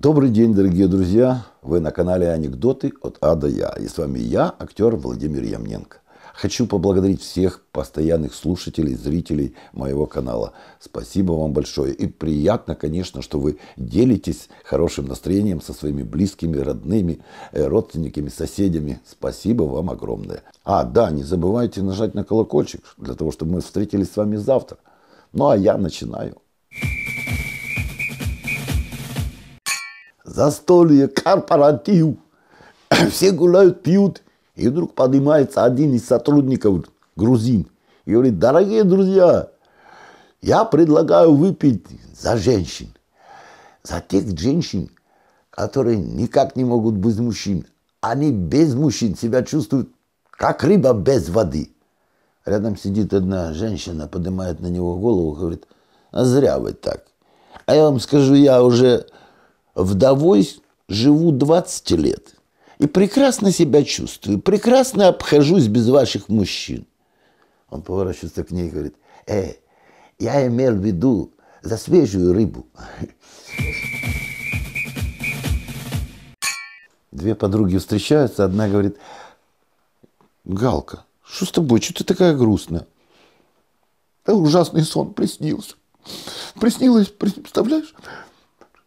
Добрый день, дорогие друзья! Вы на канале «Анекдоты от А до Я». И с вами я, актер Владимир Ямненко. Хочу поблагодарить всех постоянных слушателей, зрителей моего канала. Спасибо вам большое. И приятно, конечно, что вы делитесь хорошим настроением со своими близкими, родными, э, родственниками, соседями. Спасибо вам огромное. А, да, не забывайте нажать на колокольчик, для того, чтобы мы встретились с вами завтра. Ну, а я начинаю. застолье, корпоратив. Все гуляют, пьют. И вдруг поднимается один из сотрудников, грузин, и говорит, дорогие друзья, я предлагаю выпить за женщин. За тех женщин, которые никак не могут быть мужчин. Они без мужчин себя чувствуют, как рыба без воды. Рядом сидит одна женщина, поднимает на него голову, говорит, а зря вы так. А я вам скажу, я уже вдовой живу 20 лет и прекрасно себя чувствую, прекрасно обхожусь без ваших мужчин. Он поворачивается к ней и говорит, э, я имел в виду за свежую рыбу. Две подруги встречаются, одна говорит, Галка, что с тобой, что ты такая грустная? Да ужасный сон приснился. Приснилось, представляешь?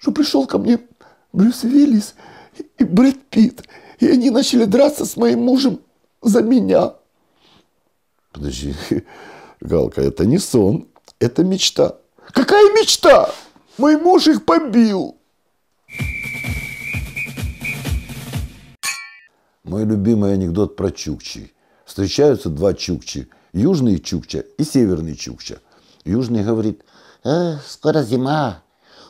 что пришел ко мне Брюс Виллис и Брэд Питт, и они начали драться с моим мужем за меня. Подожди, Галка, это не сон, это мечта. Какая мечта? Мой муж их побил. Мой любимый анекдот про чукчи. Встречаются два чукчи. Южный чукча и северный чукча. Южный говорит, э, скоро зима,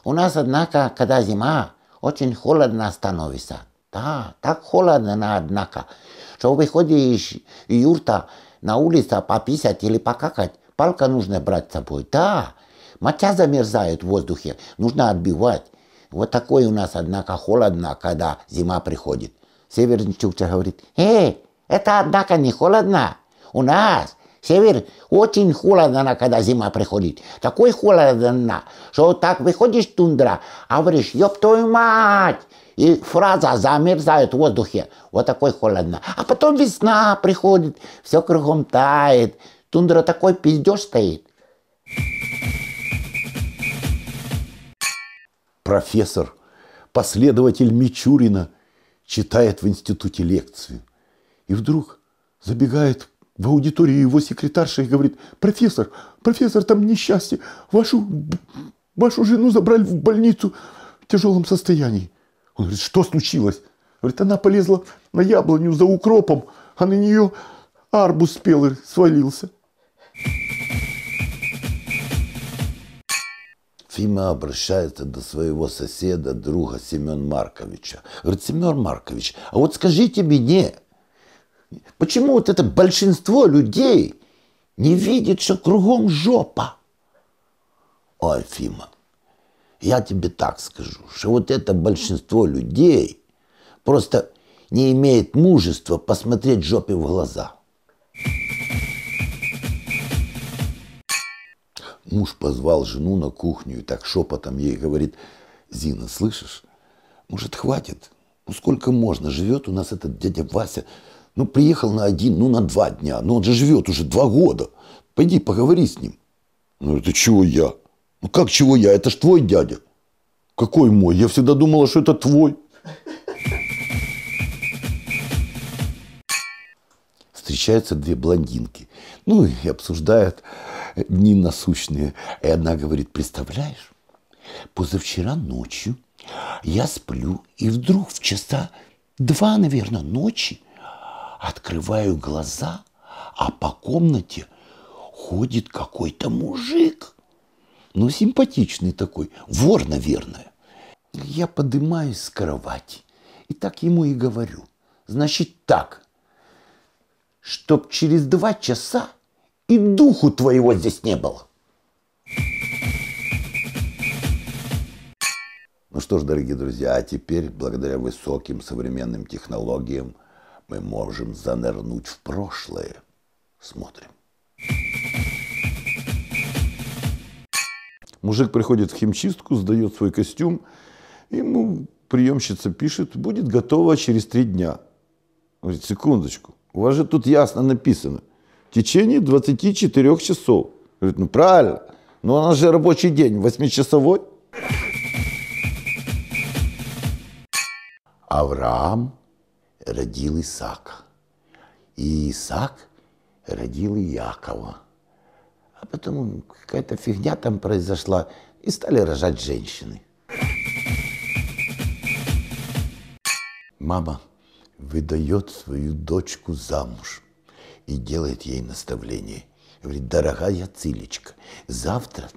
у нас, однако, когда зима, очень холодно становится. Да, так холодно, однако, что выходишь из юрта на улицу пописать или покакать, палка нужно брать с собой. Да, моча замерзает в воздухе, нужно отбивать. Вот такое у нас, однако, холодно, когда зима приходит. Северный Чукча говорит, «Эй, это, однако, не холодно. У нас Север очень холодно, когда зима приходит. Такой холодно, что так выходишь тундра, а говоришь, ёб твою мать! И фраза замерзает в воздухе. Вот такой холодно. А потом весна приходит, все кругом тает. Тундра такой пиздеж стоит. Профессор, последователь Мичурина, читает в институте лекцию. И вдруг забегает в аудитории его секретарша и говорит, профессор, профессор, там несчастье, вашу, вашу жену забрали в больницу в тяжелом состоянии. Он говорит, что случилось? Говорит, она полезла на яблоню за укропом, а на нее арбуз спелый свалился. Фима обращается до своего соседа, друга Семен Марковича. Говорит, Семен Маркович, а вот скажите мне, Почему вот это большинство людей не видит, что кругом жопа? Ой, Фима, я тебе так скажу, что вот это большинство людей просто не имеет мужества посмотреть жопе в глаза. Муж позвал жену на кухню и так шепотом ей говорит, «Зина, слышишь, может, хватит? Ну сколько можно? Живет у нас этот дядя Вася ну, приехал на один, ну, на два дня. Ну, он же живет уже два года. Пойди поговори с ним. Ну, это чего я? Ну, как чего я? Это ж твой дядя. Какой мой? Я всегда думала, что это твой. Встречаются две блондинки. Ну, и обсуждают дни насущные. И одна говорит, представляешь, позавчера ночью я сплю, и вдруг в часа два, наверное, ночи – Открываю глаза, а по комнате ходит какой-то мужик. Ну, симпатичный такой, вор, наверное. Я поднимаюсь с кровати и так ему и говорю. Значит так, чтоб через два часа и духу твоего здесь не было. Ну что ж, дорогие друзья, а теперь, благодаря высоким современным технологиям, мы можем занырнуть в прошлое. Смотрим. Мужик приходит в химчистку, сдает свой костюм, ему приемщица пишет, будет готово через три дня. Он говорит, секундочку, у вас же тут ясно написано, в течение 24 часов. Говорит, ну правильно, но у нас же рабочий день, восьмичасовой. Авраам родил Исаак. И Исаак родил Иакова. А потом какая-то фигня там произошла, и стали рожать женщины. Мама выдает свою дочку замуж и делает ей наставление. Говорит, дорогая Цилечка, завтра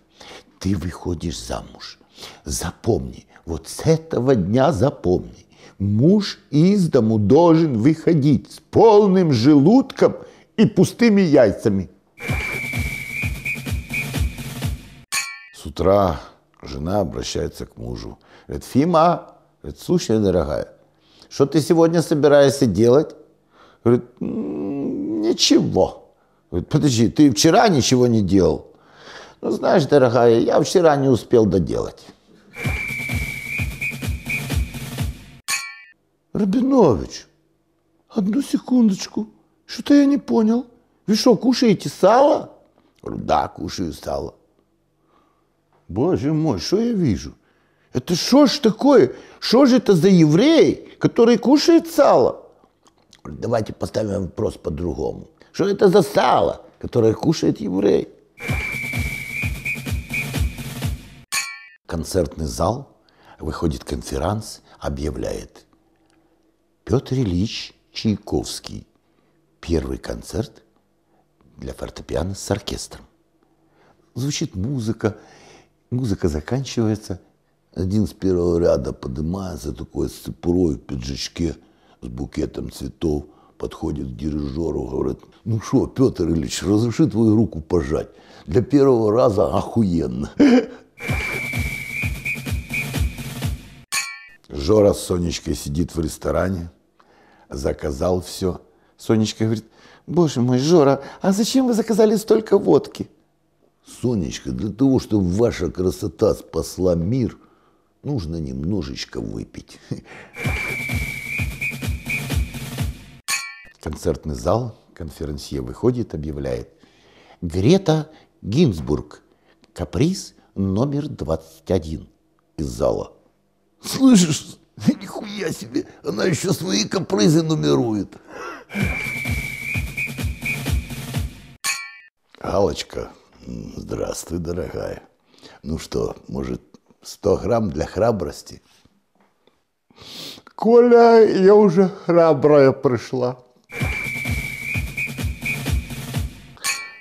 ты выходишь замуж. Запомни, вот с этого дня запомни, Муж из дому должен выходить с полным желудком и пустыми яйцами. С утра жена обращается к мужу. Говорит, Фима, говорит, слушай, дорогая, что ты сегодня собираешься делать? Говорит, ничего. Говорит, подожди, ты вчера ничего не делал? Ну, знаешь, дорогая, я вчера не успел доделать. Рабинович, одну секундочку, что-то я не понял. Вы что, кушаете сало? Да, кушаю сало. Боже мой, что я вижу? Это что ж такое? Что же это за еврей, который кушает сало? Давайте поставим вопрос по-другому. Что это за сало, которое кушает еврей? Концертный зал, выходит конферанс, объявляет – Петр Ильич Чайковский. Первый концерт для фортепиано с оркестром. Звучит музыка, музыка заканчивается. Один с первого ряда поднимается, такой с цепурой в пиджачке, с букетом цветов, подходит к дирижеру, говорит, ну что, Петр Ильич, разреши твою руку пожать. Для первого раза охуенно. Жора с Сонечкой сидит в ресторане, заказал все. Сонечка говорит, боже мой, Жора, а зачем вы заказали столько водки? Сонечка, для того, чтобы ваша красота спасла мир, нужно немножечко выпить. Концертный зал, конференсье выходит, объявляет. Грета Гинзбург, каприз номер 21 из зала. Слышишь, нихуя себе, она еще свои капризы нумерует. Галочка, здравствуй, дорогая. Ну что, может, 100 грамм для храбрости? Коля, я уже храбрая пришла.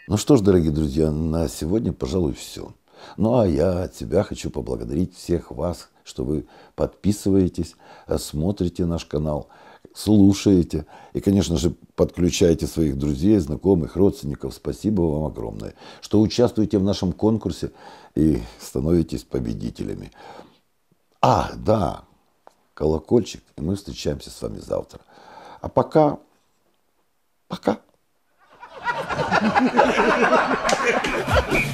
Ну что ж, дорогие друзья, на сегодня, пожалуй, все. Ну а я от себя хочу поблагодарить всех вас, что вы подписываетесь, э, смотрите наш канал, слушаете и, конечно же, подключаете своих друзей, знакомых, родственников. Спасибо вам огромное, что участвуете в нашем конкурсе и становитесь победителями. А, да, колокольчик, и мы встречаемся с вами завтра. А пока, пока. Ha ha ha ha!